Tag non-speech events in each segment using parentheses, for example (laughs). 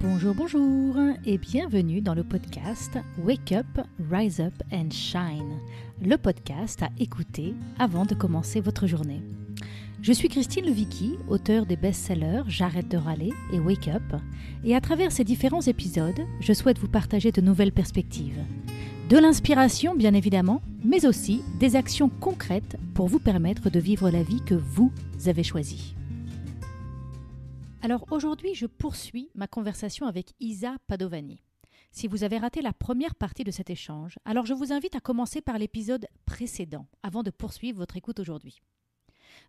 Bonjour, bonjour et bienvenue dans le podcast Wake Up, Rise Up and Shine, le podcast à écouter avant de commencer votre journée. Je suis Christine Levicki, auteure des best-sellers J'arrête de râler et Wake Up, et à travers ces différents épisodes, je souhaite vous partager de nouvelles perspectives. De l'inspiration, bien évidemment, mais aussi des actions concrètes pour vous permettre de vivre la vie que vous avez choisie. Alors aujourd'hui, je poursuis ma conversation avec Isa Padovani. Si vous avez raté la première partie de cet échange, alors je vous invite à commencer par l'épisode précédent avant de poursuivre votre écoute aujourd'hui.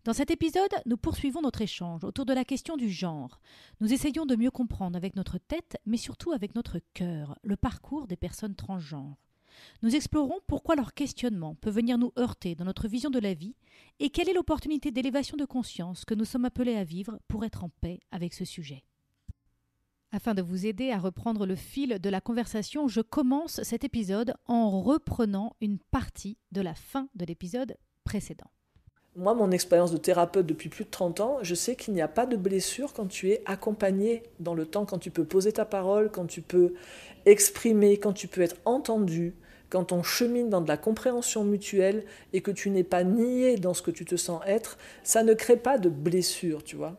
Dans cet épisode, nous poursuivons notre échange autour de la question du genre. Nous essayons de mieux comprendre avec notre tête, mais surtout avec notre cœur, le parcours des personnes transgenres. Nous explorons pourquoi leur questionnement peut venir nous heurter dans notre vision de la vie et quelle est l'opportunité d'élévation de conscience que nous sommes appelés à vivre pour être en paix avec ce sujet. Afin de vous aider à reprendre le fil de la conversation, je commence cet épisode en reprenant une partie de la fin de l'épisode précédent. Moi, mon expérience de thérapeute depuis plus de 30 ans, je sais qu'il n'y a pas de blessure quand tu es accompagné dans le temps, quand tu peux poser ta parole, quand tu peux exprimer, quand tu peux être entendu, quand on chemine dans de la compréhension mutuelle et que tu n'es pas nié dans ce que tu te sens être, ça ne crée pas de blessure, tu vois.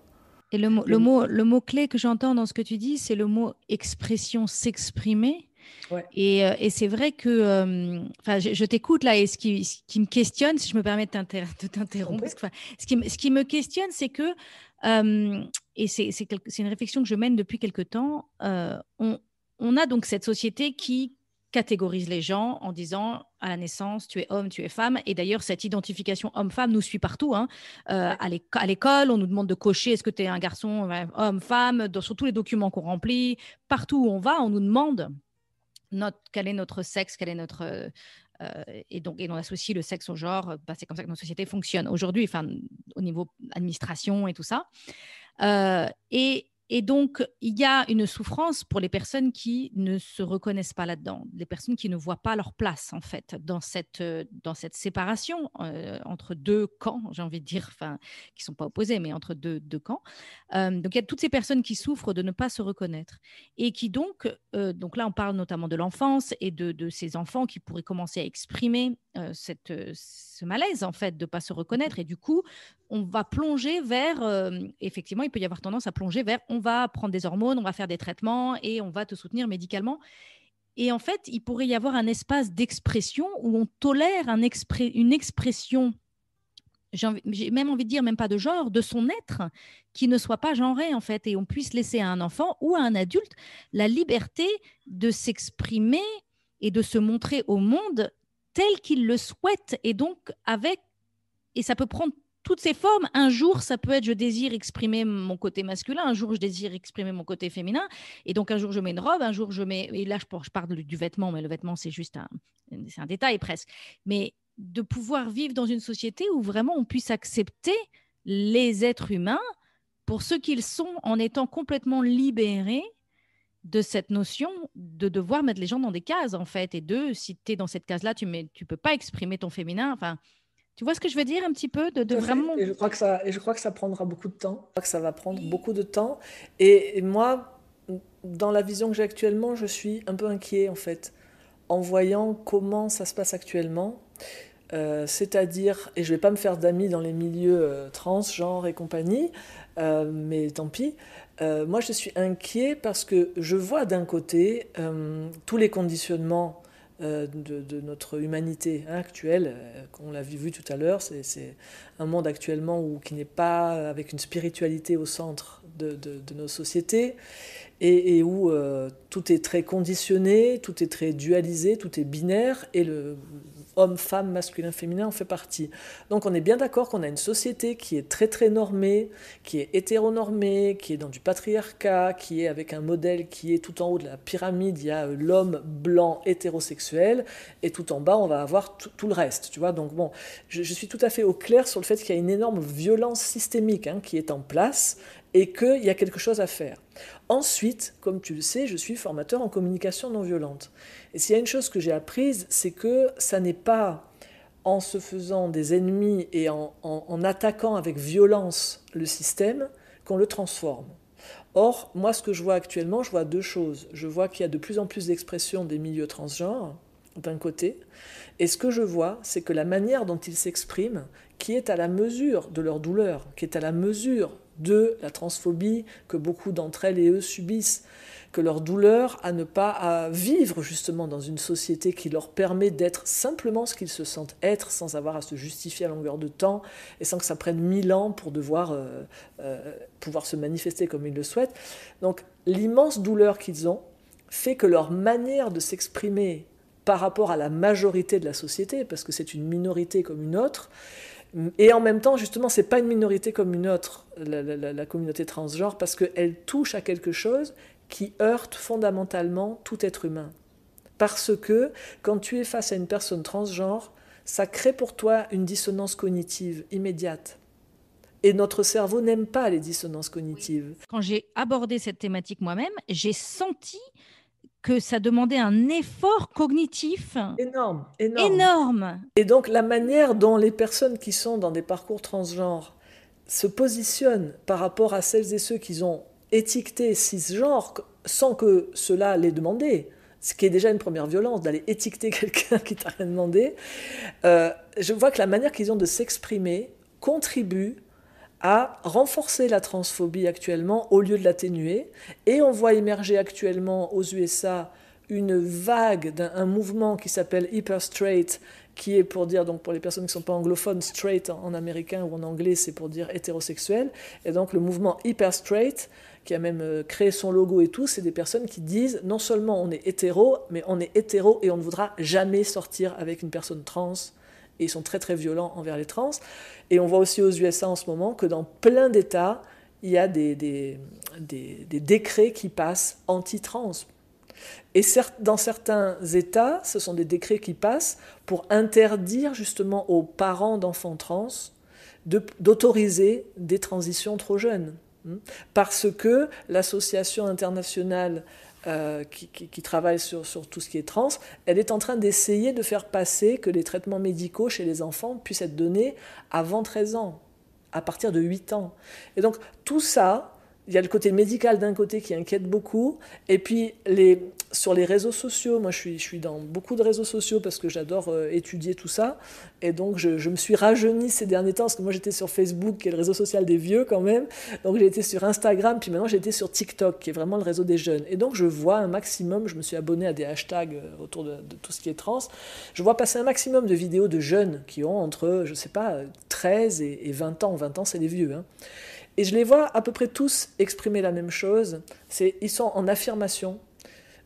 Et le, mot, le mot clé que j'entends dans ce que tu dis, c'est le mot expression, s'exprimer. Euh, et, c'est vrai que euh, je, t'écoute là et ce qui, me questionne, si je me permets de t'interrompre, ce, qui, me questionne, c'est que, euh, et c'est une réflexion que je mène depuis quelque temps, on, on, a donc cette société qui catégorise les gens en disant à la naissance, tu es homme, tu es femme. Et d'ailleurs, cette identification homme-femme nous suit partout. Hein. Euh, à l'école, on nous demande de cocher est-ce que tu es un garçon, homme, femme, sur tous les documents qu'on remplit. Partout où on va, on nous demande notre, quel est notre sexe, quel est notre. Euh, euh, et donc, et on associe le sexe au genre. Bah, c'est comme ça que notre société fonctionne aujourd'hui, enfin, au niveau administration et tout ça. Euh, et et donc, il y a une souffrance pour les personnes qui ne se reconnaissent pas là-dedans, les personnes qui ne voient pas leur place, en fait, dans cette, euh, dans cette séparation euh, entre deux camps, j'ai envie de dire, enfin, qui ne sont pas opposés, mais entre deux, camps. Euh, donc, il y a toutes ces personnes qui souffrent de ne pas se reconnaître et qui, donc, donc là, on parle notamment de l'enfance et de, de ces enfants qui pourraient commencer à exprimer euh, cette, euh, ce malaise en fait de pas se mmh reconnaître et du coup on va plonger vers euh, effectivement il peut y avoir tendance à plonger vers on va prendre des hormones on va faire des traitements et on va te soutenir médicalement et en fait il pourrait y avoir un espace d'expression où on tolère un une expression j'ai même envie de dire, même pas de genre, de son être, qui ne soit pas genré, en fait, et on puisse laisser à un enfant ou à un adulte la liberté de s'exprimer et de se montrer au monde tel qu'il le souhaite et donc avec et ça peut prendre toutes ses formes. Un jour, ça peut être je désire exprimer mon côté masculin, un jour je désire exprimer mon côté féminin, et donc un jour je mets une robe, un jour je mets, et là je, parle du vêtement, mais le vêtement c'est juste c'est un détail presque, mais de pouvoir vivre dans une société où vraiment on puisse accepter les êtres humains pour ce qu'ils sont en étant complètement libérés de cette notion de devoir mettre les gens dans des cases, en fait. Et de, si tu es dans cette case-là, tu ne tu peux pas exprimer ton féminin. Enfin, tu vois ce que je veux dire un petit peu de, de vraiment. je crois que ça, et je crois que ça prendra beaucoup de temps. Je crois que ça va prendre beaucoup de temps. et moi, dans la vision que j'ai actuellement, je suis un peu inquiet en fait, en voyant comment ça se passe actuellement. Euh, c'est-à-dire, et je vais pas me faire d'amis dans les milieux euh, trans, genre et compagnie, euh, mais tant pis. moi, je suis inquiet parce que je vois d'un côté tous les conditionnements de, notre humanité actuelle, qu'on l'a vu, tout à l'heure, c'est un monde actuellement où, qui n'est pas avec une spiritualité au centre de nos sociétés, et, où euh, tout est très conditionné, tout est très dualisé, tout est binaire, et le homme-femme, masculin-féminin en fait partie. Donc on est bien d'accord qu'on a une société qui est très très normée, qui est hétéronormée, qui est dans du patriarcat, qui est avec un modèle qui est tout en haut de la pyramide, il y a euh, l'homme blanc hétérosexuel, et tout en bas on va avoir tout, le reste, tu vois. Donc bon, je, suis tout à fait au clair sur le fait qu'il y a une énorme violence systémique hein, qui est en place, et qu'il y a quelque chose à faire. Ensuite, comme tu le sais, je suis formateur en communication non violente. Et s'il y a une chose que j'ai apprise, c'est que ça n'est pas en se faisant des ennemis et en, en attaquant avec violence le système qu'on le transforme. Or, moi, ce que je vois actuellement, je vois deux choses. Je vois qu'il y a de plus en plus d'expressions des milieux transgenres, d'un côté, et ce que je vois, c'est que la manière dont ils s'expriment, qui est à la mesure de leur douleur, qui est à la mesure de la transphobie que beaucoup d'entre elles et eux subissent, que leur douleur à ne pas à vivre justement dans une société qui leur permet d'être simplement ce qu'ils se sentent être sans avoir à se justifier à longueur de temps et sans que ça prenne mille ans pour devoir euh, euh, pouvoir se manifester comme ils le souhaitent. Donc l'immense douleur qu'ils ont fait que leur manière de s'exprimer par rapport à la majorité de la société, parce que c'est une minorité comme une autre, et en même temps, justement, ce n'est pas une minorité comme une autre, la, la communauté transgenre, parce qu'elle touche à quelque chose qui heurte fondamentalement tout être humain. Parce que quand tu es face à une personne transgenre, ça crée pour toi une dissonance cognitive immédiate. Et notre cerveau n'aime pas les dissonances cognitives. Quand j'ai abordé cette thématique moi-même, j'ai senti que ça demandait un effort cognitif énorme, énorme. énorme. Et donc la manière dont les personnes qui sont dans des parcours transgenres se positionnent par rapport à celles et ceux qu'ils ont étiqueté cisgenre sans que cela les demandé, ce qui est déjà une première violence d'aller étiqueter (laughs) quelqu'un qui t'a rien demandé, euh, je vois que la manière qu'ils ont de s'exprimer contribue à renforcer la transphobie actuellement au lieu de l'atténuer. Et on voit émerger actuellement aux USA une vague d'un mouvement qui s'appelle Hyper Straight, qui est pour dire, donc pour les personnes qui ne sont pas anglophones, straight en, américain ou en anglais, c'est pour dire hétérosexuel. Et donc le mouvement Hyper Straight, qui a même euh, créé son logo et tout, c'est des personnes qui disent non seulement on est hétéro, mais on est hétéro et on ne voudra jamais sortir avec une personne trans et ils sont très très violents envers les trans. Et on voit aussi aux USA en ce moment que dans plein d'États, il y a des, des, décrets qui passent anti-trans. Et certes, dans certains États, ce sont des décrets qui passent pour interdire justement aux parents d'enfants trans d'autoriser des transitions trop jeunes. Hmm. Parce que l'Association internationale euh, qui, travaille sur, sur, tout ce qui est trans, elle est en train d'essayer de faire passer que les traitements médicaux chez les enfants puissent être donnés avant 13 ans, à partir de 8 ans. Et donc tout ça, il y a le côté médical d'un côté qui inquiète beaucoup. Et puis, sur les réseaux sociaux, moi je suis, dans beaucoup de réseaux sociaux parce que j'adore euh, étudier tout ça. Et donc, je, me suis rajeuni ces derniers temps parce que moi j'étais sur Facebook, qui est le réseau social des vieux quand même. Donc, j'étais sur Instagram, puis maintenant j'étais sur TikTok, qui est vraiment le réseau des jeunes. Et donc, je vois un maximum, je me suis abonné à des hashtags euh, autour de, tout ce qui est trans. Je vois passer un maximum de vidéos de jeunes qui ont entre, je sais pas, 13 et, 20 ans. 20 ans, c'est des vieux. Hein. Et je les vois à peu près tous exprimer la même chose, c'est ils sont en affirmation.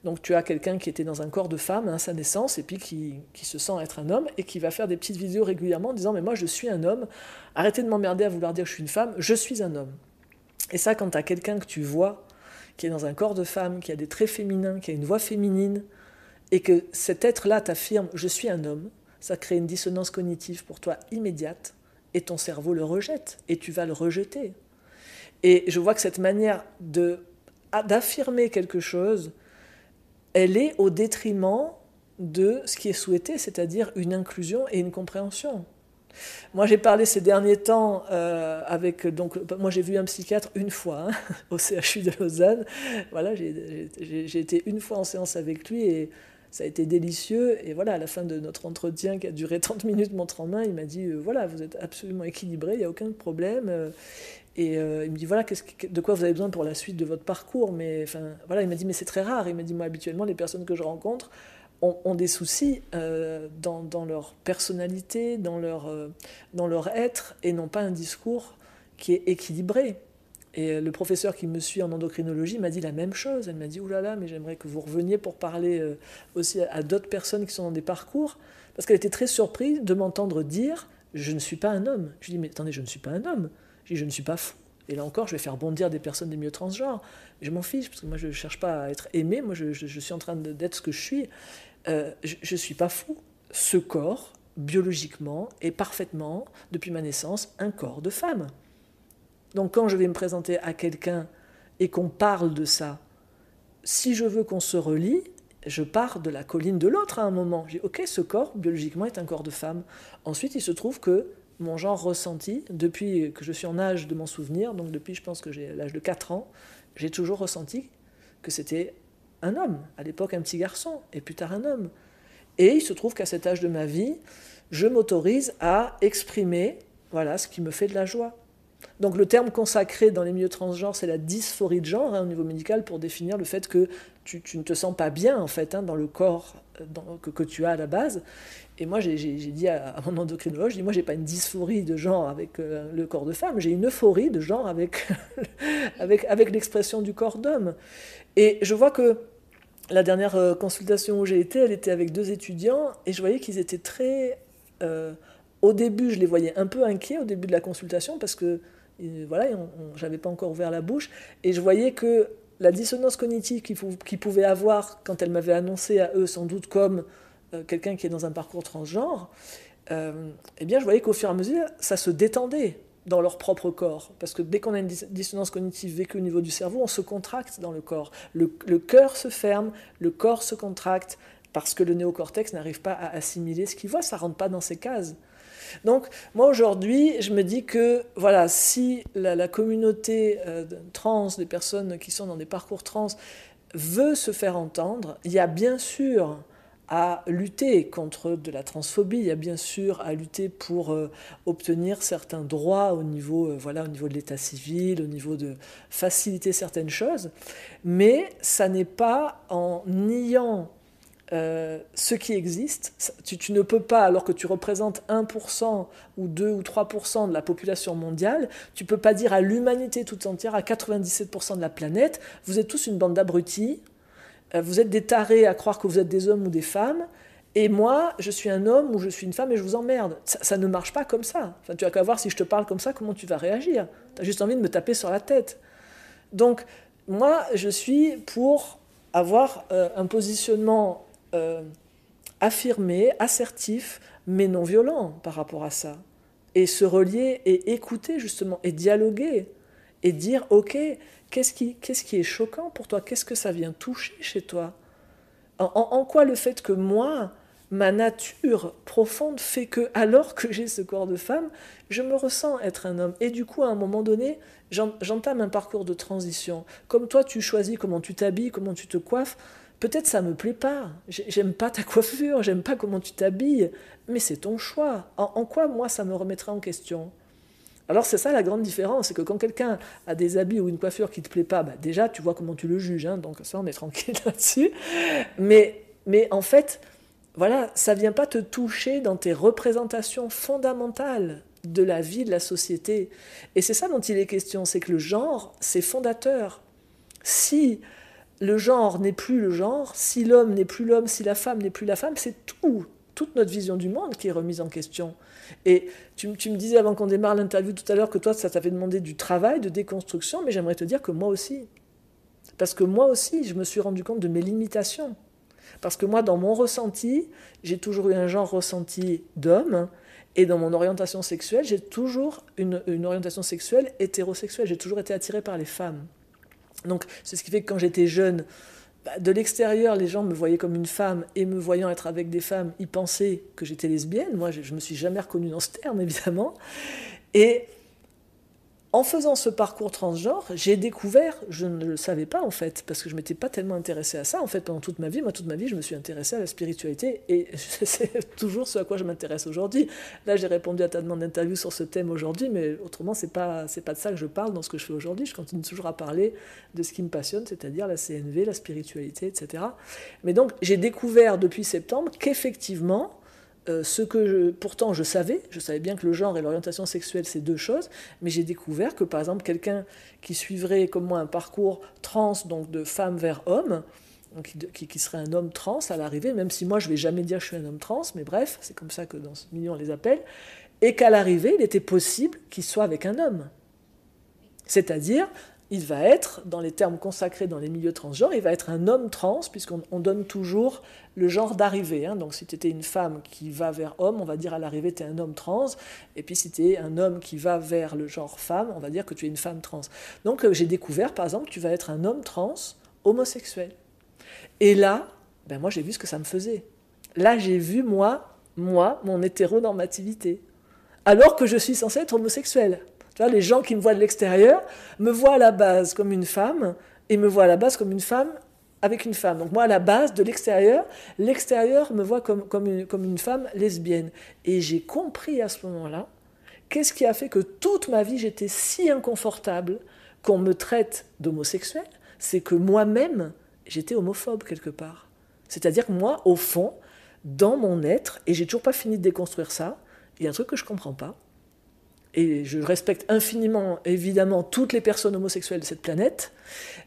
Donc tu as quelqu'un qui était dans un corps de femme à hein, sa naissance et puis qui, qui, se sent être un homme et qui va faire des petites vidéos régulièrement en disant mais moi je suis un homme, arrêtez de m'emmerder à vouloir dire que je suis une femme, je suis un homme. Et ça quand tu as quelqu'un que tu vois qui est dans un corps de femme, qui a des traits féminins, qui a une voix féminine, et que cet être-là t'affirme je suis un homme, ça crée une dissonance cognitive pour toi immédiate, et ton cerveau le rejette, et tu vas le rejeter. Et je vois que cette manière de ah, d'affirmer quelque chose, elle est au détriment de ce qui est souhaité, c'est-à-dire une inclusion et une compréhension. Moi, j'ai parlé ces derniers temps euh, avec donc moi j'ai vu un psychiatre une fois hein, (laughs) au CHU de Lausanne. Voilà, j'ai été une fois en séance avec lui et ça a été délicieux. Et voilà, à la fin de notre entretien qui a duré 30 (laughs) minutes montre en main, il m'a dit euh, voilà, vous êtes absolument équilibré, il n'y a aucun problème. Euh, et euh, il me dit voilà, de quoi vous avez besoin pour la suite de votre parcours Mais enfin, voilà, il m'a dit mais c'est très rare. Il m'a dit moi habituellement les personnes que je rencontre ont, des soucis euh, dans, leur personnalité, dans leur euh, dans leur être et n'ont pas un discours qui est équilibré. Et le professeur qui me suit en endocrinologie m'a dit la même chose. Elle m'a dit oulala, là là, mais j'aimerais que vous reveniez pour parler aussi à, d'autres personnes qui sont dans des parcours parce qu'elle était très surprise de m'entendre dire je ne suis pas un homme. Je lui dis mais attendez, je ne suis pas un homme. Je dis, je ne suis pas fou. Et là encore, je vais faire bondir des personnes des mieux transgenres. Je m'en fiche, parce que moi, je ne cherche pas à être aimé. Moi, je, suis en train d'être ce que je suis. Euh, je ne suis pas fou. Ce corps, biologiquement, est parfaitement, depuis ma naissance, un corps de femme. Donc, quand je vais me présenter à quelqu'un et qu'on parle de ça, si je veux qu'on se relie, je pars de la colline de l'autre à un moment. Je dis, OK, ce corps, biologiquement, est un corps de femme. Ensuite, il se trouve que mon genre ressenti depuis que je suis en âge de m'en souvenir, donc depuis je pense que j'ai l'âge de 4 ans, j'ai toujours ressenti que c'était un homme, à l'époque un petit garçon, et plus tard un homme. Et il se trouve qu'à cet âge de ma vie, je m'autorise à exprimer voilà, ce qui me fait de la joie. Donc le terme consacré dans les milieux transgenres, c'est la dysphorie de genre hein, au niveau médical pour définir le fait que tu, ne te sens pas bien en fait hein, dans le corps euh, que, tu as à la base. Et moi, j'ai dit à, mon endocrinologue, je dis, moi, j'ai pas une dysphorie de genre avec euh, le corps de femme, j'ai une euphorie de genre (laughs) avec, avec, l'expression du corps d'homme. Et je vois que la dernière euh, consultation où j'ai été, elle était avec deux étudiants, et je voyais qu'ils étaient très... Euh, au début, je les voyais un peu inquiets au début de la consultation, parce que, voilà, j'avais pas encore ouvert la bouche, et je voyais que la dissonance cognitive qu'ils pouvaient avoir quand elle m'avait annoncé à eux, sans doute comme euh, quelqu'un qui est dans un parcours transgenre, euh, eh bien, je voyais qu'au fur et à mesure, ça se détendait dans leur propre corps. Parce que dès qu'on a une dissonance cognitive vécue au niveau du cerveau, on se contracte dans le corps. Le, cœur se ferme, le corps se contracte, parce que le néocortex n'arrive pas à assimiler ce qu'il voit, ça ne rentre pas dans ses cases. Donc moi aujourd'hui, je me dis que voilà, si la, communauté euh, trans, des personnes qui sont dans des parcours trans, veut se faire entendre, il y a bien sûr à lutter contre de la transphobie, Il y a bien sûr à lutter pour euh, obtenir certains droits au niveau, euh, voilà, au niveau de l'état civil, au niveau de faciliter certaines choses, mais ça n'est pas en niant euh, ce qui existe. tu, ne peux pas, alors que tu représentes 1% ou 2 ou 3% de la population mondiale, tu peux pas dire à l'humanité toute entière, à 97% de la planète, vous êtes tous une bande d'abrutis, euh, vous êtes des tarés à croire que vous êtes des hommes ou des femmes, et moi, je suis un homme ou je suis une femme et je vous emmerde. Ça, ne marche pas comme ça. Enfin, tu as qu'à voir si je te parle comme ça, comment tu vas réagir. Tu as juste envie de me taper sur la tête. Donc, moi, je suis pour avoir euh, un positionnement euh, affirmé, assertif, mais non violent par rapport à ça. Et se relier et écouter justement, et dialoguer et dire, OK, qu'est-ce qui, qu'est-ce qui est choquant pour toi Qu'est-ce que ça vient toucher chez toi en, quoi le fait que moi, ma nature profonde fait que, alors que j'ai ce corps de femme, je me ressens être un homme. Et du coup, à un moment donné, j'entame un parcours de transition. Comme toi, tu choisis comment tu t'habilles, comment tu te coiffes. Peut-être ça me plaît pas. J'aime pas ta coiffure, j'aime pas comment tu t'habilles, mais c'est ton choix. En, en, quoi moi ça me remettrait en question alors c'est ça la grande différence, c'est que quand quelqu'un a des habits ou une coiffure qui te plaît pas, bah, déjà tu vois comment tu le juges, hein, donc ça on est (laughs) tranquille là-dessus. Mais, mais en fait, voilà, ça vient pas te toucher dans tes représentations fondamentales de la vie, de la société. Et c'est ça dont il est question, c'est que le genre, c'est fondateur. Si le genre n'est plus le genre, si l'homme n'est plus l'homme, si la femme n'est plus la femme, c'est tout, toute notre vision du monde qui est remise en question. Et tu, me disais avant qu'on démarre l'interview tout à l'heure que toi, ça t'avait demandé du travail, de déconstruction, mais j'aimerais te dire que moi aussi. Parce que moi aussi, je me suis rendu compte de mes limitations. Parce que moi, dans mon ressenti, j'ai toujours eu un genre ressenti d'homme, et dans mon orientation sexuelle, j'ai toujours une, une orientation sexuelle hétérosexuelle. J'ai toujours été attirée par les femmes. Donc, c'est ce qui fait que quand j'étais jeune, bah, de l'extérieur, les gens me voyaient comme une femme et me voyant être avec des femmes, ils pensaient que j'étais lesbienne. Moi, je, me suis jamais reconnue dans ce terme, (laughs) évidemment. Et en faisant ce parcours transgenre, j'ai découvert, je ne le savais pas en fait, parce que je m'étais pas tellement intéressée à ça en fait pendant toute ma vie. Moi, toute ma vie, je me suis intéressée à la spiritualité et (laughs) c'est toujours ce à quoi je m'intéresse aujourd'hui. Là, j'ai répondu à ta demande d'interview sur ce thème aujourd'hui, mais autrement, c'est pas pas de ça que je parle dans ce que je fais aujourd'hui. Je continue toujours à parler de ce qui me passionne, c'est-à-dire la CNV, la spiritualité, etc. Mais donc, j'ai découvert depuis septembre qu'effectivement, euh, ce que pourtant je savais, je savais bien que le genre et l'orientation sexuelle c'est deux choses, mais j'ai découvert que par exemple quelqu'un qui suivrait comme moi un parcours trans, donc de femme vers homme, qui, serait un homme trans à l'arrivée, même si moi je vais jamais dire que je suis un homme trans, mais bref, c'est comme ça que dans ce milieu on les appelle, et qu'à l'arrivée il était possible qu'il soit avec un homme. C'est-à-dire il va être, dans les termes consacrés dans les milieux transgenres, il va être un homme trans, puisqu'on donne toujours le genre d'arrivée. Hein. Donc si tu étais une femme qui va vers homme, on va dire à l'arrivée tu es un homme trans, et puis si tu es un homme qui va vers le genre femme, on va dire que tu es une femme trans. Donc euh, j'ai découvert, par exemple, que tu vas être un homme trans homosexuel. Et là, ben moi j'ai vu ce que ça me faisait. Là j'ai vu, moi, moi, mon hétéronormativité. Alors que je suis censée être homosexuelle les gens qui me voient de l'extérieur me voient à la base comme une femme et me voient à la base comme une femme avec une femme. Donc moi, à la base, de l'extérieur, l'extérieur me voit comme, comme, une, comme une femme lesbienne. Et j'ai compris à ce moment-là qu'est-ce qui a fait que toute ma vie, j'étais si inconfortable qu'on me traite d'homosexuel, c'est que moi-même, j'étais homophobe quelque part. C'est-à-dire que moi, au fond, dans mon être, et j'ai toujours pas fini de déconstruire ça, il y a un truc que je comprends pas, et je respecte infiniment, évidemment, toutes les personnes homosexuelles de cette planète,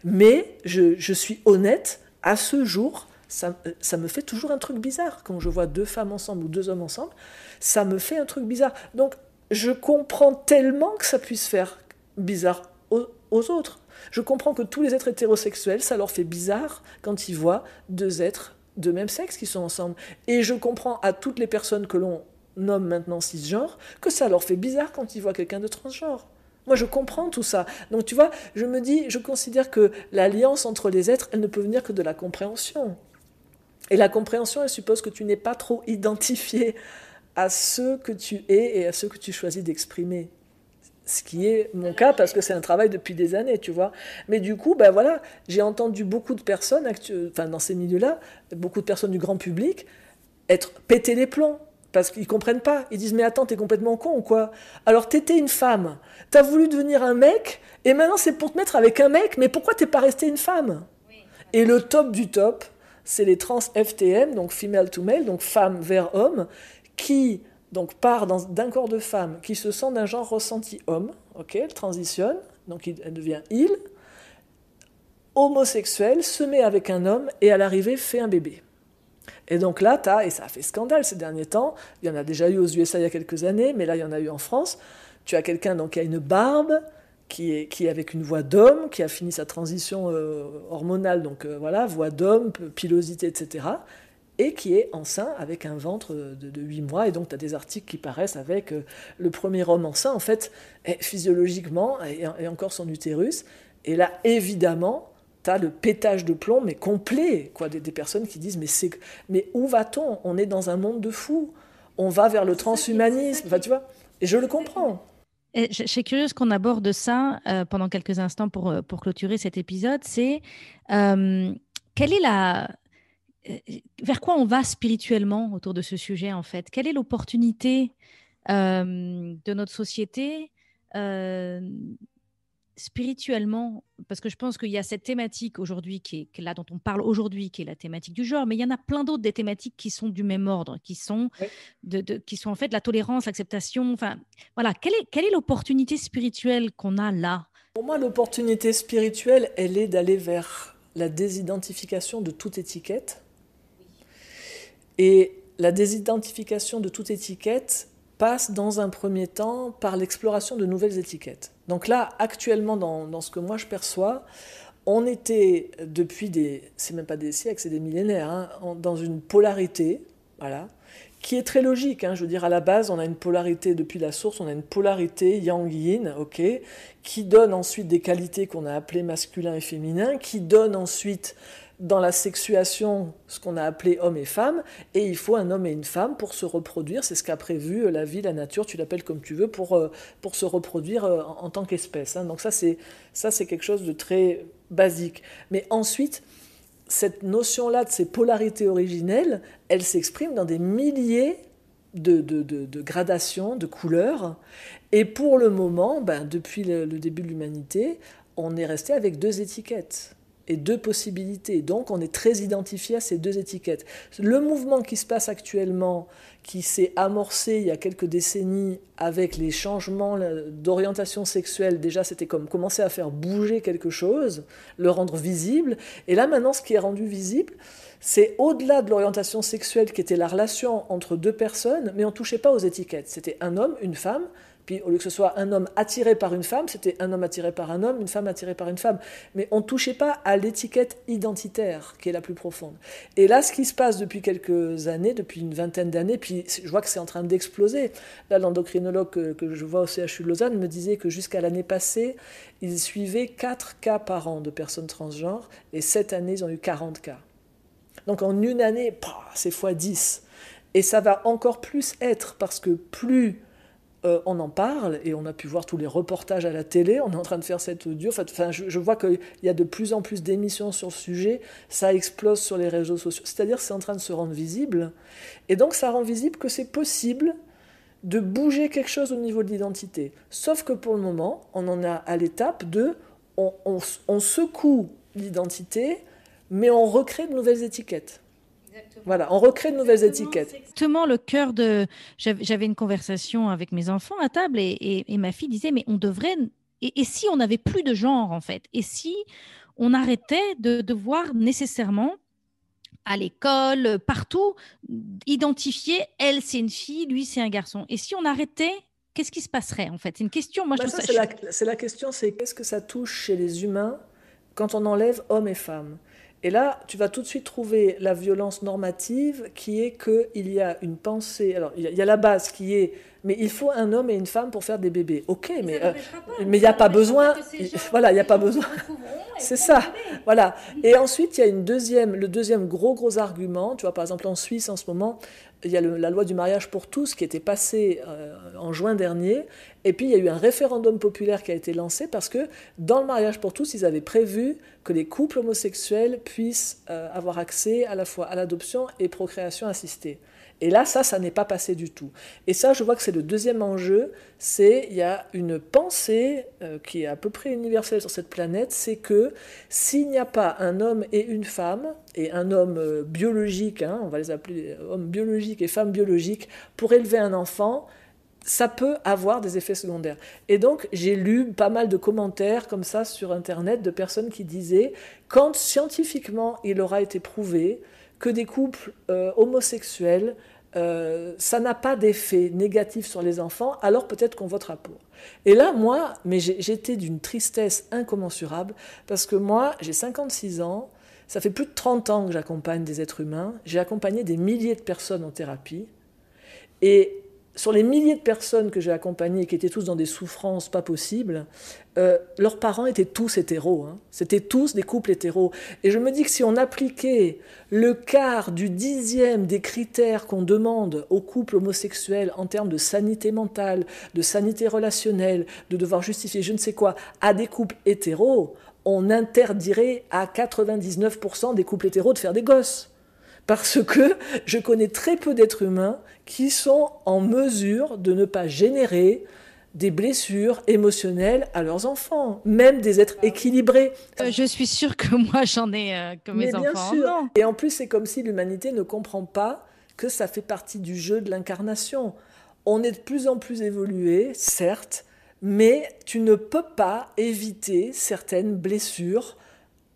mais je, suis honnête, à ce jour, euh, ça, me fait toujours un truc bizarre. Quand je vois deux femmes ensemble ou deux hommes ensemble, ça me fait un truc bizarre. Donc, je comprends tellement que ça puisse faire bizarre aux autres. Je comprends que tous les êtres hétérosexuels, ça leur fait bizarre quand ils voient deux êtres de même sexe qui sont ensemble. Et je comprends à toutes les personnes que l'on nomment maintenant cisgenre, que ça leur fait bizarre quand ils voient quelqu'un de transgenre. Moi, je comprends tout ça. Donc, tu vois, je me dis, je considère que l'alliance entre les êtres, elle ne peut venir que de la compréhension. Et la compréhension, elle suppose que tu n'es pas trop identifié à ce que tu es et à ce que tu choisis d'exprimer. Ce qui est mon cas parce que c'est un travail depuis des années, tu vois. Mais du coup, ben voilà, j'ai entendu beaucoup de personnes, enfin dans ces milieux-là, beaucoup de personnes du grand public, être pété les plombs parce qu'ils comprennent pas. Ils disent mais attends, t'es complètement con ou quoi Alors t'étais une femme, t'as voulu devenir un mec, et maintenant c'est pour te mettre avec un mec, mais pourquoi t'es pas resté une femme Et le top du top, c'est les trans FTM, donc female to male, donc femme vers homme, qui donc part d'un corps de femme, qui se sent d'un genre ressenti homme, ok, elle transitionne, donc elle devient il, homosexuel, se met avec un homme et à l'arrivée fait un bébé. Et donc là, tu et ça a fait scandale ces derniers temps, il y en a déjà eu aux USA il y a quelques années, mais là, il y en a eu en France, tu as quelqu'un qui a une barbe, qui est, avec une voix d'homme, qui a fini sa transition euh, hormonale, donc euh, voilà, voix d'homme, pilosité, etc., et qui est enceinte avec un ventre de, 8 mois. Et donc, tu as des articles qui paraissent avec euh, le premier homme enceint, en fait, physiologiquement, et encore son utérus. Et là, évidemment, t'as le pétage de plomb, mais complet, quoi, des, personnes qui disent, mais, c'est, mais où va-t-on On est dans un monde de fous, on va vers le transhumanisme, enfin, tu vois, et je le comprends. Et je, suis curieuse qu'on aborde ça euh, pendant quelques instants pour, euh, pour clôturer cet épisode, c'est euh, quelle est la... Vers quoi on va spirituellement autour de ce sujet, en fait Quelle est l'opportunité de notre société spirituellement, parce que je pense qu'il y a cette thématique aujourd'hui qui est, là dont on parle aujourd'hui, qui est la thématique du genre, mais il y en a plein d'autres des thématiques qui sont du même ordre, qui sont, de, qui sont en fait la tolérance, l'acceptation. Enfin, voilà, quelle est, quelle est l'opportunité spirituelle qu'on a là Pour moi, l'opportunité spirituelle, elle est d'aller vers la désidentification de toute étiquette. Et la désidentification de toute étiquette passe dans un premier temps par l'exploration de nouvelles étiquettes. Donc là, actuellement, dans, ce que moi je perçois, on était depuis des, c'est même pas des siècles, c'est des millénaires, hein, dans une polarité, voilà, qui est très logique. Hein. Je veux dire, à la base, on a une polarité depuis la source, on a une polarité yang-yin, ok, qui donne ensuite des qualités qu'on a appelées masculin et féminin, qui donne ensuite dans la sexuation ce qu'on a appelé homme et femme, et il faut un homme et une femme pour se reproduire, c'est ce qu'a prévu euh, la vie, la nature, tu l'appelles comme tu veux, pour, euh, pour se reproduire euh, en, tant qu'espèce. Hein. Donc ça, c'est quelque chose de très basique. Mais ensuite, cette notion-là de ces polarités originelles, elle s'exprime dans des milliers de, gradations, de couleurs. Et pour le moment, ben, depuis le début de l'humanité, on est resté avec deux étiquettes et deux possibilités. Donc on est très identifié à ces deux étiquettes. Le mouvement qui se passe actuellement, qui s'est amorcé il y a quelques décennies avec les changements euh, d'orientation sexuelle, déjà c'était comme commencer à faire bouger quelque chose, le rendre visible. Et là maintenant ce qui est rendu visible, c'est au-delà de l'orientation sexuelle qui était la relation entre deux personnes, mais on touchait pas aux étiquettes. C'était un homme, une femme, puis au lieu que ce soit un homme attiré par une femme, c'était un homme attiré par un homme, une femme attirée par une femme. Mais on ne touchait pas à l'étiquette identitaire qui est la plus profonde. Et là, ce qui se passe depuis quelques années, depuis une vingtaine d'années, puis je vois que c'est en train d'exploser. Là, l'endocrinologue que, je vois au CHU de Lausanne me disait que jusqu'à l'année passée, ils suivaient 4 cas par an de personnes transgenres, et cette année, ils ont eu 40 cas. Donc en une année, c'est x 10. Et ça va encore plus être parce que plus euh, on en parle et on a pu voir tous les reportages à la télé. On est en train de faire cette audio. Enfin, je, vois qu'il y a de plus en plus d'émissions sur le sujet. Ça explose sur les réseaux sociaux. C'est-à-dire, c'est en train de se rendre visible. Et donc, ça rend visible que c'est possible de bouger quelque chose au niveau de l'identité. Sauf que pour le moment, on en a à l'étape de on secoue l'identité, mais on recrée de nouvelles étiquettes. Voilà, on recrée de nouvelles étiquettes. Exactement le cœur de. J'avais une conversation avec mes enfants à table et, ma fille disait mais on devrait. Et, si on n'avait plus de genre en fait Et si on arrêtait de devoir nécessairement à l'école, partout, identifier elle c'est une fille, lui c'est un garçon. Et si on arrêtait qu'est-ce qui se passerait en fait C'est une question. Moi, je bah, ça, ça... C'est, la, c'est la, question, c'est qu'est-ce que ça touche chez les humains quand on enlève hommes et femmes et là, tu vas tout de suite trouver la violence normative qui est qu'il y a une pensée. Alors, il y, a la base qui est, mais il faut un homme et une femme pour faire des bébés. Ok, mais euh, mais, il n'y a pas besoin. Voilà, il n'y a pas besoin. C'est ça. Voilà. Et ensuite, il y a une deuxième, le deuxième gros gros argument. Tu vois, par exemple, en Suisse en ce moment, il y a la loi du mariage pour tous qui était passée euh, en juin dernier, et puis il y a eu un référendum populaire qui a été lancé parce que dans le mariage pour tous, ils avaient prévu que les couples homosexuels puissent euh, avoir accès à la fois à l'adoption et procréation assistée. Et là, ça, ça n'est pas passé du tout. Et ça, je vois que c'est le deuxième enjeu, c'est il y a une pensée euh, qui est à peu près universelle sur cette planète, c'est que s'il n'y a pas un homme et une femme, et un homme euh, biologique, hein, on va les appeler euh, hommes biologiques et femmes biologiques, pour élever un enfant, ça peut avoir des effets secondaires. Et donc, j'ai lu pas mal de commentaires comme ça sur Internet de personnes qui disaient, quand scientifiquement il aura été prouvé que des couples euh, homosexuels, euh, ça n'a pas d'effet négatif sur les enfants, alors peut-être qu'on votera pour. Et là, moi, mais j'étais d'une tristesse incommensurable, parce que moi, j'ai 56 ans, ça fait plus de 30 ans que j'accompagne des êtres humains, j'ai accompagné des milliers de personnes en thérapie, et sur les milliers de personnes que j'ai accompagnées, qui étaient tous dans des souffrances pas possibles, euh, leurs parents étaient tous hétéros. Hein. C'était tous des couples hétéros. Et je me dis que si on appliquait le quart du dixième des critères qu'on demande aux couples homosexuels en termes de sanité mentale, de sanité relationnelle, de devoir justifier je ne sais quoi, à des couples hétéros, on interdirait à 99% des couples hétéros de faire des gosses parce que je connais très peu d'êtres humains qui sont en mesure de ne pas générer des blessures émotionnelles à leurs enfants, même des êtres bah équilibrés. Euh, je suis sûre que moi j'en ai euh, que mes Mais bien Sûr. Et en plus, c'est comme si l'humanité ne comprend pas que ça fait partie du jeu de l'incarnation. On est de plus en plus évolué, certes, mais tu ne peux pas éviter certaines blessures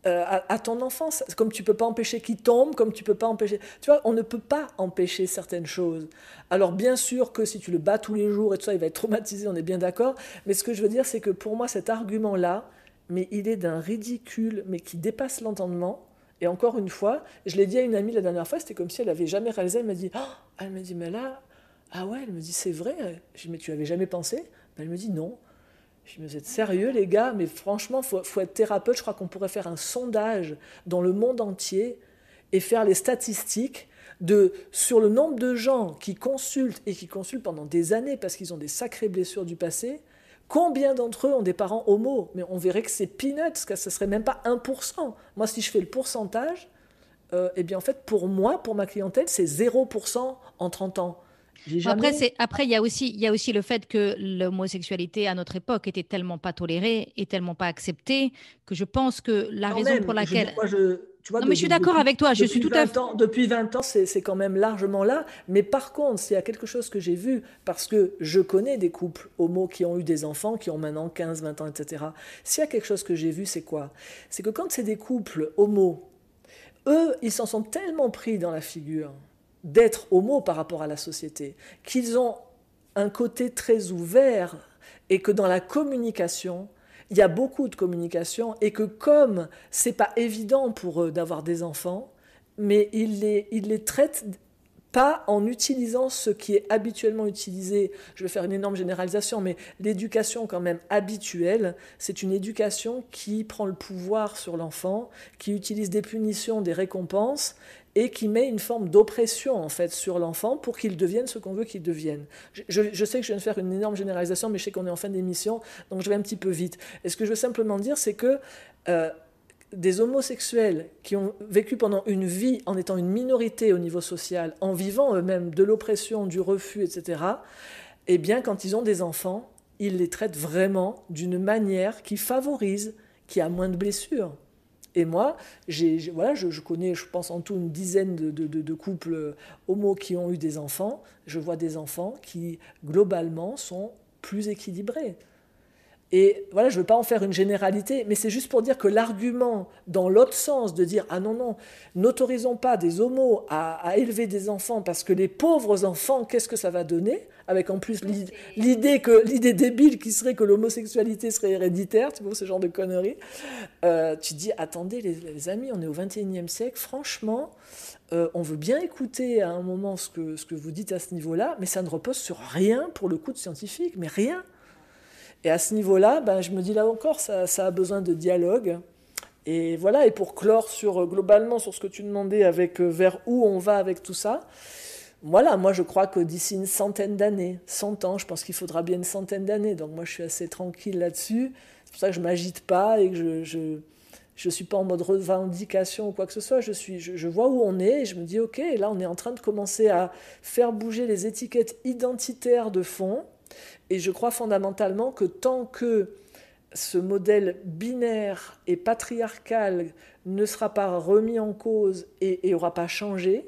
euh, à, ton enfance. Comme tu peux pas empêcher qu'il tombe, comme tu peux pas empêcher. Tu vois, on ne peut pas empêcher certaines choses. Alors bien sûr que si tu le bats tous les jours et tout ça, il va être traumatisé, on est bien d'accord. Mais ce que je veux dire, c'est que pour moi, cet argument-là, mais il est d'un ridicule, mais qui dépasse l'entendement. Et encore une fois, je l'ai dit à une amie la dernière fois, c'était comme si elle avait jamais réalisé. Elle m'a dit, oh, elle m'a dit, mais là, ah ouais, elle me dit, c'est vrai. Je dis, mais tu avais jamais pensé ben, Elle me dit, non. Je me vous êtes sérieux les gars, mais franchement, faut, faut être thérapeute. Je crois qu'on pourrait faire un sondage dans le monde entier et faire les statistiques de, sur le nombre de gens qui consultent et qui consultent pendant des années parce qu'ils ont des sacrées blessures du passé. Combien d'entre eux ont des parents homo Mais on verrait que c'est peanuts, que ce serait même pas 1%. Moi, si je fais le pourcentage, euh, eh bien en fait, pour moi, pour ma clientèle, c'est 0% en 30 ans. Après, il y a aussi y a aussi le fait que l'homosexualité à notre époque était tellement pas tolérée et tellement pas acceptée que je pense que la raison pour laquelle non, mais je suis d'accord avec toi, je suis tout à fait. depuis 20 ans, c'est quand même largement là. Mais par contre, s'il y a quelque chose que j'ai vu, parce que je connais des couples homo qui ont eu des enfants, qui ont maintenant 15, 20 ans, etc. S'il y a quelque chose que j'ai vu, c'est quoi C'est que quand c'est des couples homo, eux, ils s'en sont tellement pris dans la figure d'être homo par rapport à la société, qu'ils ont un côté très ouvert et que dans la communication, il y a beaucoup de communication et que comme c'est pas évident pour eux d'avoir des enfants, mais ils les, ils les traitent pas en utilisant ce qui est habituellement utilisé, je vais faire une énorme généralisation, mais l'éducation quand même habituelle, c'est une éducation qui prend le pouvoir sur l'enfant, qui utilise des punitions, des récompenses, et qui met une forme d'oppression en fait sur l'enfant pour qu'il devienne ce qu'on veut qu'il devienne. Je, sais que je viens de faire une énorme généralisation, mais je sais qu'on est en fin d'émission, donc je vais un petit peu vite. Et ce que je veux simplement dire, c'est que euh, des homosexuels qui ont vécu pendant une vie en étant une minorité au niveau social, en vivant eux-mêmes de l'oppression, du refus, etc., eh bien, quand ils ont des enfants, ils les traitent vraiment d'une manière qui favorise, qui a moins de blessures. Et moi, je, connais, je pense, en tout une dizaine de, de couples homo qui ont eu des enfants. Je vois des enfants qui, globalement, sont plus équilibrés. Et voilà, je ne veux pas en faire une généralité, mais c'est juste pour dire que l'argument dans l'autre sens de dire ah non, non, n'autorisons pas des homos à, élever des enfants parce que les pauvres enfants, qu'est-ce que ça va donner Avec en plus l'idée débile qui serait que l'homosexualité serait héréditaire, tu vois, ce genre de conneries. Euh, tu dis attendez, les, amis, on est au 21e siècle, franchement, euh, on veut bien écouter à un moment ce que, ce que vous dites à ce niveau-là, mais ça ne repose sur rien pour le coup de scientifique, mais rien. Et à ce niveau-là, ben, je me dis là encore, ça, a besoin de dialogue. Et voilà, et pour clore sur, euh, globalement sur ce que tu demandais avec euh, vers où on va avec tout ça, voilà, moi je crois que d'ici une centaine d'années, 100 ans, je pense qu'il faudra bien une centaine d'années. Donc moi je suis assez tranquille là-dessus. C'est pour ça que je m'agite pas et que je, je suis pas en mode revendication ou quoi que ce soit. Je suis, je, je, vois où on est et je me dis ok, là on est en train de commencer à faire bouger les étiquettes identitaires de fond et je crois fondamentalement que tant que ce modèle binaire et patriarcal ne sera pas remis en cause et n'aura pas changé,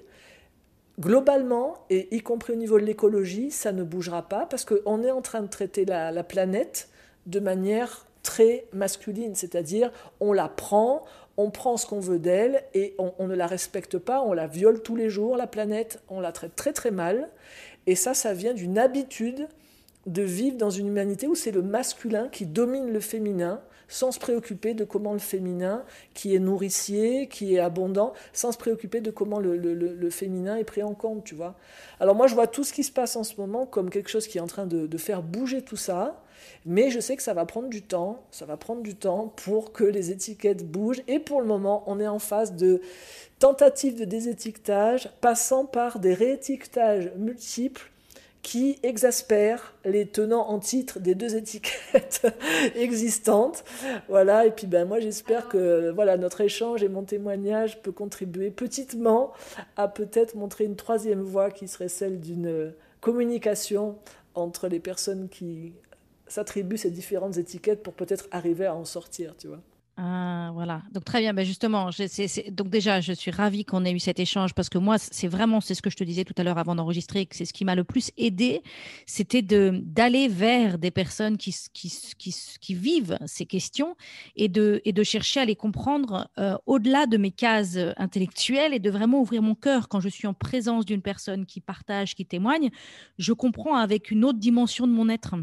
globalement, et y compris au niveau de l'écologie, ça ne bougera pas parce qu'on est en train de traiter la, planète de manière très masculine, c'est-à-dire on la prend, on prend ce qu'on veut d'elle et on, ne la respecte pas, on la viole tous les jours, la planète, on la traite très très mal. Et ça, ça vient d'une habitude de vivre dans une humanité où c'est le masculin qui domine le féminin, sans se préoccuper de comment le féminin, qui est nourricier, qui est abondant, sans se préoccuper de comment le, féminin est pris en compte, tu vois. Alors moi, je vois tout ce qui se passe en ce moment comme quelque chose qui est en train de, faire bouger tout ça, mais je sais que ça va prendre du temps, ça va prendre du temps pour que les étiquettes bougent, et pour le moment, on est en phase de tentatives de désétiquetage, passant par des réétiquetages multiples qui exaspère les tenants en titre des deux étiquettes (laughs) existantes. Voilà, et puis ben moi j'espère que voilà notre échange et mon témoignage peut contribuer petitement à peut-être montrer une troisième voie qui serait celle d'une communication entre les personnes qui s'attribuent ces différentes étiquettes pour peut-être arriver à en sortir, tu vois. Ah, voilà. Donc très bien. Ben justement, je, donc déjà, je suis ravie qu'on ait eu cet échange parce que moi, c'est vraiment, c'est ce que je te disais tout à l'heure avant d'enregistrer, que c'est ce qui m'a le plus aidé, c'était de d'aller vers des personnes qui qui, vivent ces questions et de, et de chercher à les comprendre euh, au-delà de mes cases intellectuelles et de vraiment ouvrir mon cœur quand je suis en présence d'une personne qui partage, qui témoigne. Je comprends avec une autre dimension de mon être.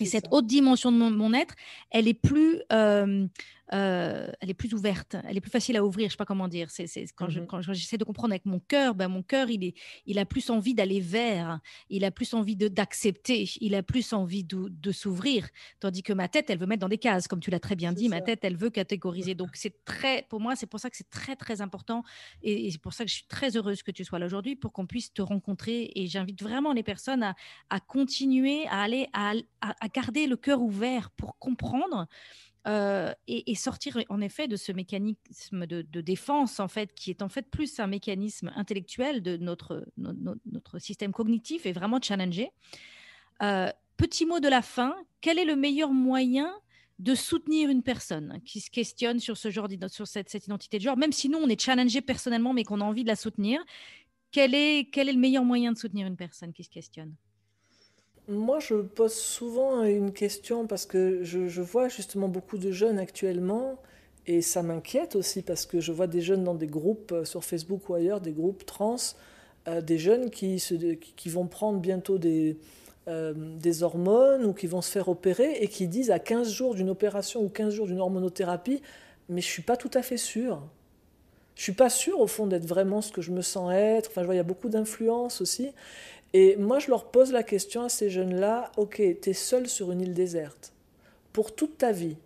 Et cette autre dimension de mon, être, elle est plus euh, euh, elle est plus ouverte, elle est plus facile à ouvrir, je ne sais pas comment dire. C'est, mmh quand, j'essaie de comprendre avec mon cœur, ben mon cœur, il, il a plus envie d'aller vers, il a plus envie d'accepter, il a plus envie de, s'ouvrir, tandis que ma tête, elle veut mettre dans des cases, comme tu l'as très bien dit, ma tête, elle veut catégoriser. Donc (laughs) c'est très, pour moi, c'est pour ça que c'est très très important, et, c'est pour ça que je suis très heureuse que tu sois là aujourd'hui pour qu'on puisse te rencontrer. Et j'invite vraiment les personnes à, continuer à aller à, à garder le cœur ouvert pour comprendre et, sortir en effet de ce mécanisme de, défense en fait qui est en fait plus un mécanisme intellectuel de notre, système cognitif et vraiment challenger. petit mot de la fin, quel est le meilleur moyen de soutenir une personne qui se questionne sur ce genre sur cette, identité de genre, même si nous on est challengé personnellement mais qu'on a envie de la soutenir, quel est le meilleur moyen de soutenir une personne qui se questionne moi, je pose souvent une question parce que je, vois justement beaucoup de jeunes actuellement et ça m'inquiète aussi parce que je vois des jeunes dans des groupes euh, sur Facebook ou ailleurs, des groupes trans, euh, des jeunes qui, se, qui, vont prendre bientôt euh, des, hormones ou qui vont se faire opérer et qui disent à 15 jours d'une opération ou 15 jours d'une hormonothérapie, mais je ne suis pas tout à fait sûre. Je ne suis pas sûre, au fond d'être vraiment ce que je me sens être. Enfin, je vois, il y a beaucoup d'influence aussi. Et moi, je leur pose la question à ces jeunes-là, ok, tu es seul sur une île déserte. Pour toute ta vie,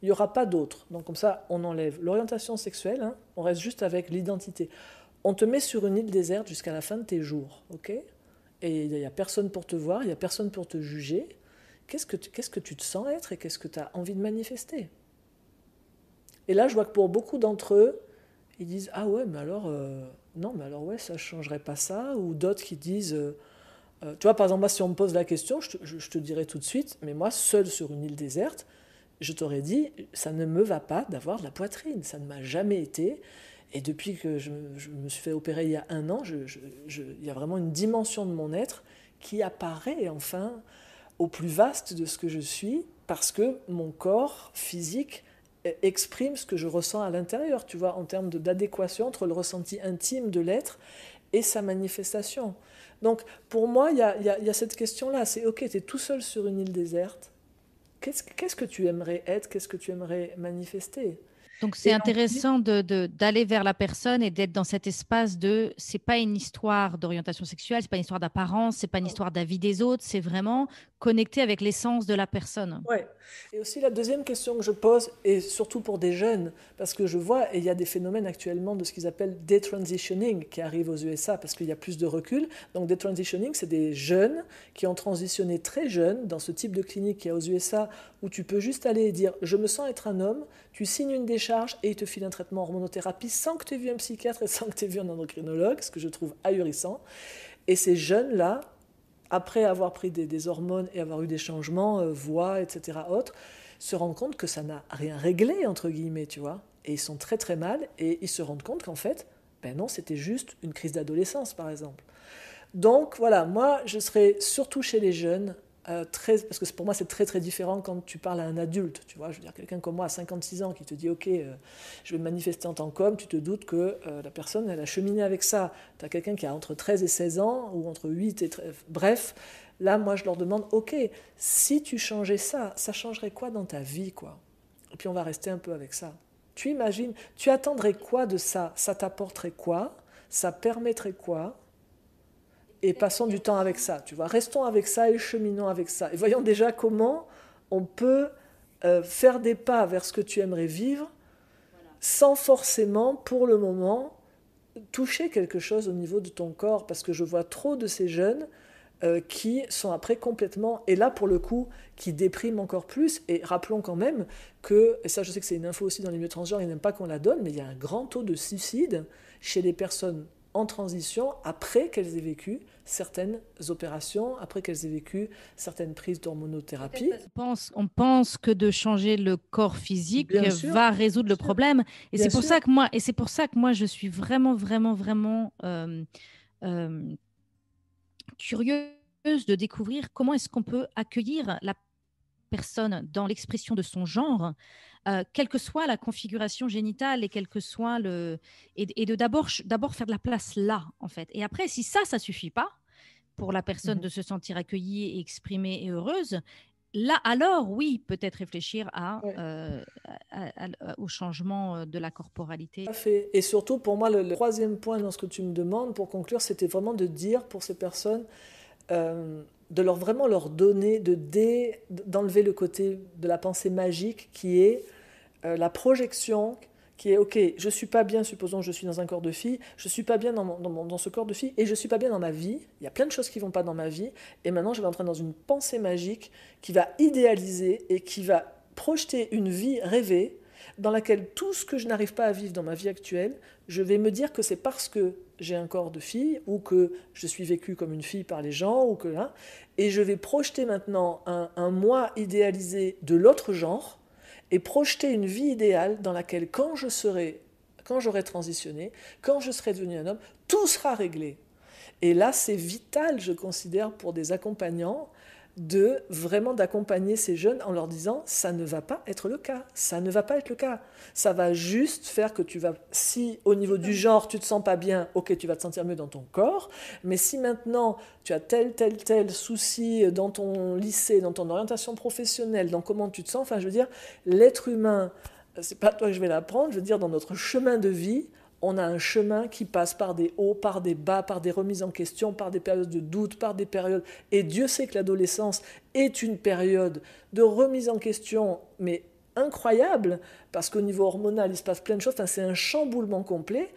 il n'y aura pas d'autres. Donc comme ça, on enlève l'orientation sexuelle, hein. on reste juste avec l'identité. On te met sur une île déserte jusqu'à la fin de tes jours, ok Et il n'y a personne pour te voir, il n'y a personne pour te juger. Qu'est-ce que, tu, que tu te sens être et qu'est-ce que tu as envie de manifester Et là, je vois que pour beaucoup d'entre eux, ils disent Ah ouais, mais alors, euh, non, mais alors ouais, ça ne changerait pas ça. Ou d'autres qui disent, euh, euh, tu vois, par exemple, si on me pose la question, je te, dirai dirais tout de suite, mais moi, seul sur une île déserte, je t'aurais dit, ça ne me va pas d'avoir de la poitrine, ça ne m'a jamais été. Et depuis que je, me suis fait opérer il y a un an, il y a vraiment une dimension de mon être qui apparaît enfin au plus vaste de ce que je suis, parce que mon corps physique exprime ce que je ressens à l'intérieur, tu vois, en termes d'adéquation entre le ressenti intime de l'être et sa manifestation. Donc, pour moi, il y a, cette question-là. C'est, OK, tu es tout seul sur une île déserte. Qu'est-ce, que tu aimerais être Qu'est-ce que tu aimerais manifester donc c'est intéressant d'aller de, d'aller vers la personne et d'être dans cet espace de c'est pas une histoire d'orientation sexuelle, c'est pas une histoire d'apparence, c'est pas une histoire d'avis des autres, c'est vraiment connecté avec l'essence de la personne. Ouais. Et aussi la deuxième question que je pose, et surtout pour des jeunes, parce que je vois, et il y a des phénomènes actuellement de ce qu'ils appellent transitioning qui arrivent aux USA, parce qu'il y a plus de recul. Donc transitioning c'est des jeunes qui ont transitionné très jeunes dans ce type de clinique qu'il y a aux USA, où tu peux juste aller dire, je me sens être un homme, tu signes une décharge et ils te filent un traitement en hormonothérapie sans que tu aies vu un psychiatre et (laughs) sans que tu aies vu un endocrinologue, ce que je trouve ahurissant. Et ces jeunes-là, après avoir pris des, hormones et avoir eu des changements, euh, voix, etc., autres, se rendent compte que ça n'a rien réglé, entre guillemets, tu vois. Et ils sont très très mal et ils se rendent compte qu'en fait, ben non, c'était juste une crise d'adolescence, par exemple. Donc voilà, moi, je serais surtout chez les jeunes euh, parce que pour moi c'est très très différent quand tu parles à un adulte, tu vois, je veux dire quelqu'un comme moi à 56 ans qui te dit ok, euh, je vais me manifester en tant qu'homme, tu te doutes que euh, la personne elle a cheminé avec ça. Tu as quelqu'un qui a entre 13 et 16 ans ou entre 8 et 13, bref, là moi je leur demande ok, si tu changeais ça, ça changerait quoi dans ta vie quoi Et puis on va rester un peu avec ça. Tu imagines, tu attendrais quoi de ça Ça t'apporterait quoi Ça permettrait quoi et passons du temps avec ça, tu vois. Restons avec ça et cheminons avec ça. Et voyons déjà comment on peut euh, faire des pas vers ce que tu aimerais vivre sans forcément, pour le moment, toucher quelque chose au niveau de ton corps. Parce que je vois trop de ces jeunes euh, qui sont après complètement, et là pour le coup, qui dépriment encore plus. Et rappelons quand même que, et ça je sais que c'est une info aussi dans les milieux transgenres, ils n'aiment pas qu'on la donne, mais il y a un grand taux de suicide chez les personnes en transition après qu'elles aient vécu certaines opérations, après qu'elles aient vécu certaines prises d'hormonothérapie. On pense, on pense que de changer le corps physique va résoudre le problème. Et c'est pour, ça que moi, et pour ça que moi, je suis vraiment, vraiment, vraiment euh, euh, curieuse de découvrir comment est-ce qu'on peut accueillir la personne dans l'expression de son genre euh, quelle que soit la configuration génitale et quel soit le. Et, de d'abord faire de la place là, en fait. Et après, si ça, ça suffit pas pour la personne mmh de se sentir accueillie, exprimée et heureuse, là, alors, oui, peut-être réfléchir à, euh, euh, au changement de la corporalité. Et surtout, pour moi, le, troisième point dans ce que tu me demandes, pour conclure, c'était vraiment de dire pour ces personnes, de leur vraiment leur donner, de d'enlever le côté de la pensée magique qui est euh, la projection, qui est ok, je suis pas bien, supposons que je suis dans un corps de fille, je suis pas bien dans, ce corps de fille et je suis pas bien dans ma vie. Il y a plein de choses qui vont pas dans ma vie et maintenant je vais entrer dans une pensée magique qui va idéaliser et qui va projeter une vie rêvée dans laquelle tout ce que je n'arrive pas à vivre dans ma vie actuelle, je vais me dire que c'est parce que j'ai un corps de fille ou que je suis vécue comme une fille par les gens ou que là, hein, et je vais projeter maintenant un, un moi idéalisé de l'autre genre et projeter une vie idéale dans laquelle quand je serai, quand j'aurai transitionné, quand je serai devenu un homme, tout sera réglé. Et là, c'est vital, je considère, pour des accompagnants de vraiment d'accompagner ces jeunes en leur disant ça ne va pas être le cas, ça ne va pas être le cas. Ça va juste faire que tu vas si au niveau du genre tu te sens pas bien, OK, tu vas te sentir mieux dans ton corps, mais si maintenant tu as tel tel tel souci dans ton lycée, dans ton orientation professionnelle, dans comment tu te sens, enfin je veux dire l'être humain, c'est pas toi que je vais l'apprendre, je veux dire dans notre chemin de vie, on a un chemin qui passe par des hauts, par des bas, par des remises en question, par des périodes de doute, par des périodes. Et Dieu sait que l'adolescence est une période de remise en question, mais incroyable, parce qu'au niveau hormonal, il se passe plein de choses. Enfin, c'est un chamboulement complet.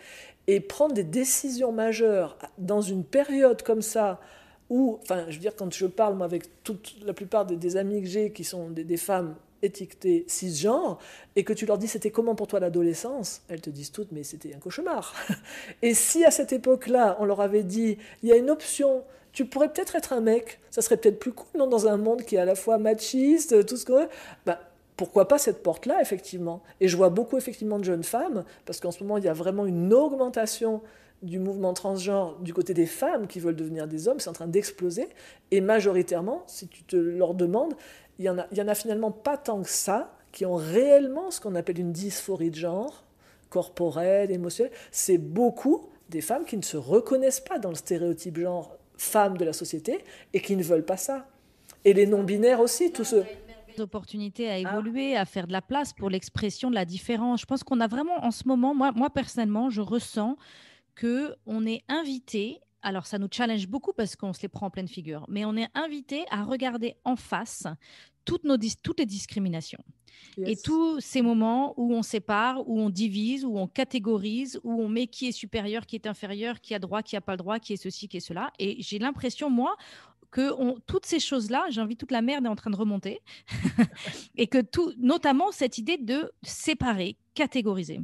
Et prendre des décisions majeures dans une période comme ça, où, enfin, je veux dire, quand je parle, moi, avec toute la plupart des, amis que j'ai qui sont des femmes étiqueté cisgenre et que tu leur dis c'était comment pour toi l'adolescence, elles te disent toutes mais c'était un cauchemar. (laughs) Et si à cette époque-là, on leur avait dit il y a une option, tu pourrais peut-être être un mec, ça serait peut-être plus cool, non, dans un monde qui est à la fois machiste, tout ce que bah, pourquoi pas cette porte-là, effectivement Et je vois beaucoup, effectivement, de jeunes femmes, parce qu'en ce moment, il y a vraiment une augmentation du mouvement transgenre du côté des femmes qui veulent devenir des hommes, c'est en train d'exploser. Et majoritairement, si tu te leur demandes, il y, en a, finalement pas tant que ça qui ont réellement ce qu'on appelle une dysphorie de genre, corporelle, émotionnelle. C'est beaucoup des femmes qui ne se reconnaissent pas dans le stéréotype genre femme de la société et qui ne veulent pas ça. Et les non-binaires aussi, tous ceux opportunités à ah. évoluer, à faire de la place pour l'expression de la différence. Je pense qu'on a vraiment en ce moment, moi, moi personnellement, je ressens que on est invité alors ça nous challenge beaucoup parce qu'on se les prend en pleine figure, mais on est invité à regarder en face toutes, nos toutes les discriminations et tous ces moments où on sépare, où on divise, où on catégorise, où on met qui est supérieur, qui est inférieur, qui a droit, qui n'a pas le droit, qui est ceci, qui est cela. Et j'ai l'impression, moi, que toutes ces choses-là, j'ai envie, toute la merde est en train de remonter, (laughs) et que tout, notamment cette idée de séparer, catégoriser.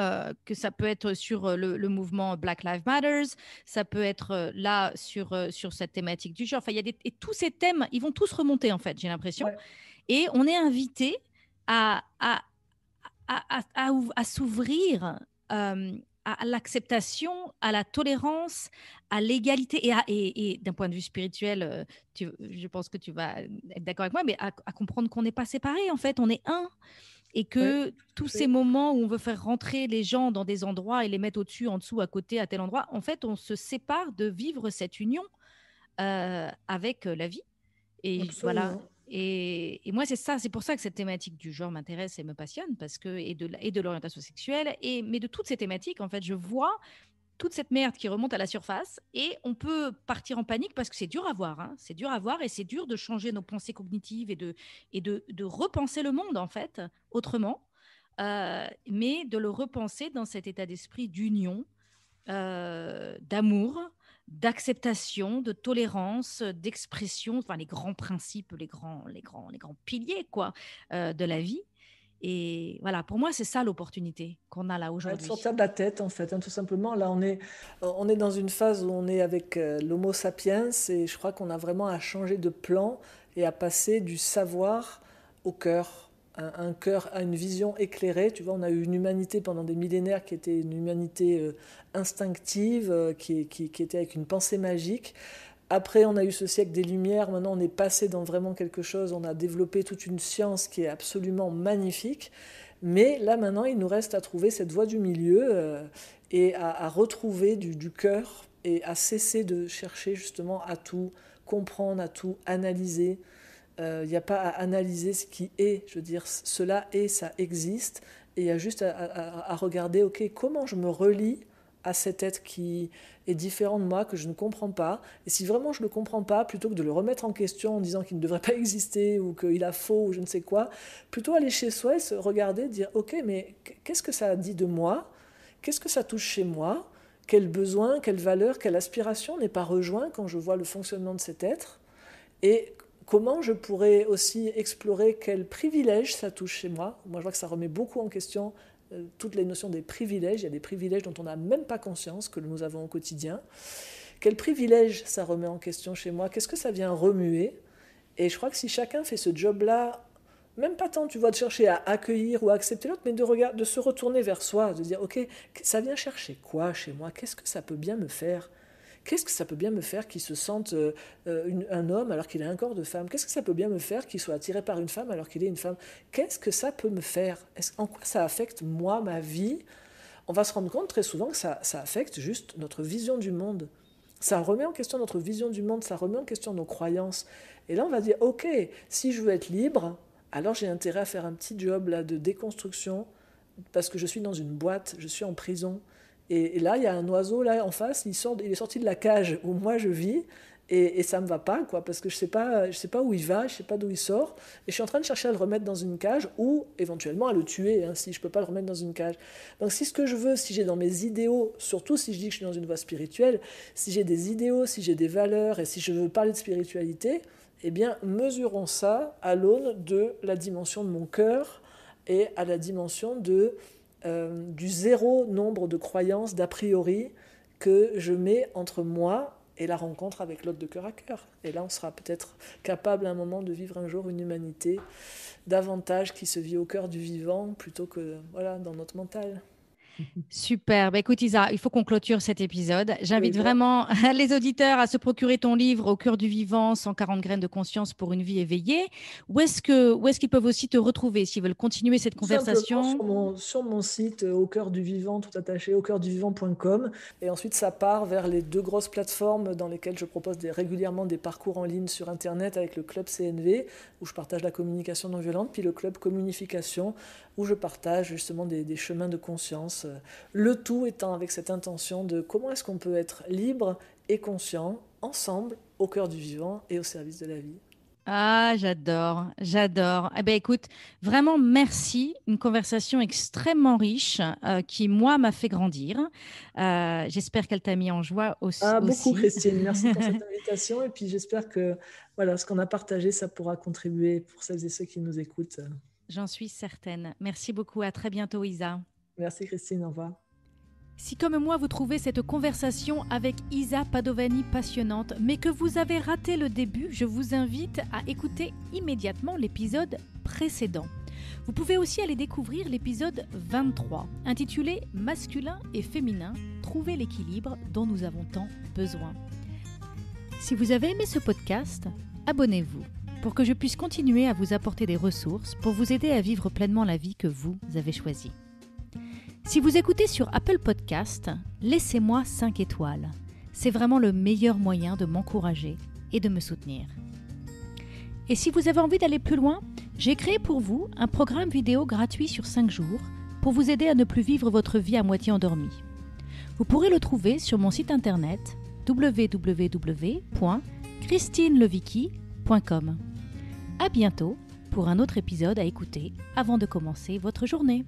Euh, que ça peut être sur euh, le, mouvement Black Lives Matters, ça peut être euh, là sur, sur cette thématique du genre. Enfin, il y a et tous ces thèmes, ils vont tous remonter en fait, j'ai l'impression. Et on est invité à, à, à, à, s'ouvrir à l'acceptation, à la tolérance, à l'égalité et, d'un point de vue spirituel, tu, je pense que tu vas être d'accord avec moi, mais à, comprendre qu'on n'est pas séparés en fait, on est un et que tous ces moments où on veut faire rentrer les gens dans des endroits et les mettre au-dessus, en dessous, à côté, à tel endroit, en fait, on se sépare de vivre cette union euh, avec euh, la vie. Et voilà. Et, moi, c'est ça, c'est pour ça que cette thématique du genre m'intéresse et me passionne, parce que, et de, et de l'orientation sexuelle, et, mais de toutes ces thématiques, en fait, je vois toute cette merde qui remonte à la surface et on peut partir en panique parce que c'est dur à voir. Hein. C'est dur à voir et c'est dur de changer nos pensées cognitives et de, et de, repenser le monde en fait autrement, euh, mais de le repenser dans cet état d'esprit d'union, euh, d'amour, d'acceptation, de tolérance, d'expression, enfin les grands principes, les grands, les grands, les grands piliers quoi euh, de la vie. Et voilà, pour moi, c'est ça l'opportunité qu'on a là aujourd'hui. Sortir de la tête, en fait, hein, tout simplement. Là, on est, euh, on est dans une phase où on est avec euh, l'Homo sapiens et je crois qu'on a vraiment à changer de plan et à passer du savoir au cœur. Un, cœur à une vision éclairée. Tu vois, on a eu une humanité pendant des millénaires qui était une humanité euh, instinctive, qui, qui, qui, était avec une pensée magique. Après, on a eu ce siècle des Lumières, maintenant on est passé dans vraiment quelque chose, on a développé toute une science qui est absolument magnifique. Mais là, maintenant, il nous reste à trouver cette voie du milieu euh, et à, retrouver du, cœur et à cesser de chercher justement à tout comprendre, à tout analyser. Euh, il n'y a pas à analyser ce qui est, je veux dire, cela est, ça existe. Et il y a juste à, à regarder, OK, comment je me relie à cet être qui est différent de moi, que je ne comprends pas. Et si vraiment je ne le comprends pas, plutôt que de le remettre en question en disant qu'il ne devrait (laughs) pas exister ou qu'il a faux ou je ne sais quoi, plutôt aller chez soi et se regarder, dire ok, mais qu'est-ce que ça dit de moi Qu'est-ce que ça touche chez moi Quel besoin, quelle valeur, quelle aspiration n'est pas rejoint quand je vois le fonctionnement de cet être Et comment je pourrais aussi explorer quel privilège ça touche chez moi Moi, je vois que ça remet beaucoup en question euh, toutes les notions des privilèges. Il y a des privilèges dont on n'a même pas conscience que nous avons au quotidien. Quel privilège ça remet en question chez moi Qu'est-ce que ça vient remuer Et je crois que si chacun fait ce job-là, même pas tant, tu vois, de chercher à accueillir ou à accepter l'autre, mais de, de se retourner vers soi, de dire, OK, ça vient chercher quoi chez moi Qu'est-ce que ça peut bien me faire Qu'est-ce que ça peut bien me faire qu'il se sente euh, euh, un homme alors qu'il a un corps de femme Qu'est-ce que ça peut bien me faire qu'il soit attiré par une femme alors qu'il est une femme Qu'est-ce que ça peut me faire En quoi ça affecte moi, ma vie On va se rendre compte très souvent que ça, affecte juste notre vision du monde. Ça remet en question notre vision du monde, ça remet en question nos croyances. Et là, on va dire, OK, si je veux être libre, alors j'ai intérêt à faire un petit job là de déconstruction parce que je suis dans une boîte, je suis en prison, et, là, il y a un oiseau là en face, il, sort, il est sorti de la cage où moi je vis. Et, et ça me va pas, quoi, parce que je sais pas, je sais pas où il va, je ne sais pas d'où il sort, et je suis en train de chercher à le remettre dans une cage ou éventuellement à le tuer, hein, si je peux pas le remettre dans une cage. Donc si ce que je veux, si j'ai dans mes idéaux, surtout si je dis que je suis dans une voie spirituelle, si j'ai des idéaux, si j'ai des valeurs, et si je veux parler de spiritualité, eh bien, mesurons ça à l'aune de la dimension de mon cœur et à la dimension de euh, du zéro nombre de croyances d'a priori que je mets entre moi et la rencontre avec l'autre de cœur à cœur. Et là, on sera peut-être capable à un moment de vivre un jour une humanité davantage qui se vit au cœur du vivant plutôt que voilà dans notre mental. Super. Bah, écoute, Isa, il faut qu'on clôture cet épisode. J'invite vraiment (laughs) les auditeurs à se procurer ton livre Au cœur du vivant, 140 graines de conscience pour une vie éveillée. Où est-ce qu'ils est peuvent aussi te retrouver s'ils veulent continuer cette conversation sur mon, site euh, Au cœur du vivant, tout attaché, au cœur du vivant.com. Et ensuite, ça part vers les deux grosses plateformes dans lesquelles je propose régulièrement des parcours en ligne sur Internet avec le club CNV, où je partage la communication non violente, puis le club communification, où je partage justement des, chemins de conscience, euh, le tout étant avec cette intention de comment est-ce qu'on peut être libre et conscient ensemble au cœur du vivant et au service de la vie. Ah, j'adore, j'adore. Eh bien, écoute, vraiment merci. Une conversation extrêmement riche euh, qui, moi, m'a fait grandir. Euh, j'espère qu'elle t'a mis en joie aussi. Ah, beaucoup, aussi. Christine. Merci pour cette (laughs) invitation. Et puis, j'espère que voilà, ce qu'on a partagé, ça pourra contribuer pour celles et ceux qui nous écoutent. J'en suis certaine. Merci beaucoup. À très bientôt, Isa. Merci, Christine. Au revoir. Si comme moi vous trouvez cette conversation avec Isa Padovani passionnante, mais que vous avez raté le début, je vous invite à écouter immédiatement l'épisode précédent. Vous pouvez aussi aller découvrir l'épisode 23, intitulé Masculin et féminin, trouver l'équilibre dont nous avons tant besoin. Si vous avez aimé ce podcast, abonnez-vous pour que je puisse continuer à vous apporter des ressources pour vous aider à vivre pleinement la vie que vous avez choisie. Si vous écoutez sur Apple Podcast, laissez-moi 5 étoiles. C'est vraiment le meilleur moyen de m'encourager et de me soutenir. Et si vous avez envie d'aller plus loin, j'ai créé pour vous un programme vidéo gratuit sur 5 jours pour vous aider à ne plus vivre votre vie à moitié endormie. Vous pourrez le trouver sur mon site internet www.christinelevicki.com. À bientôt pour un autre épisode à écouter avant de commencer votre journée.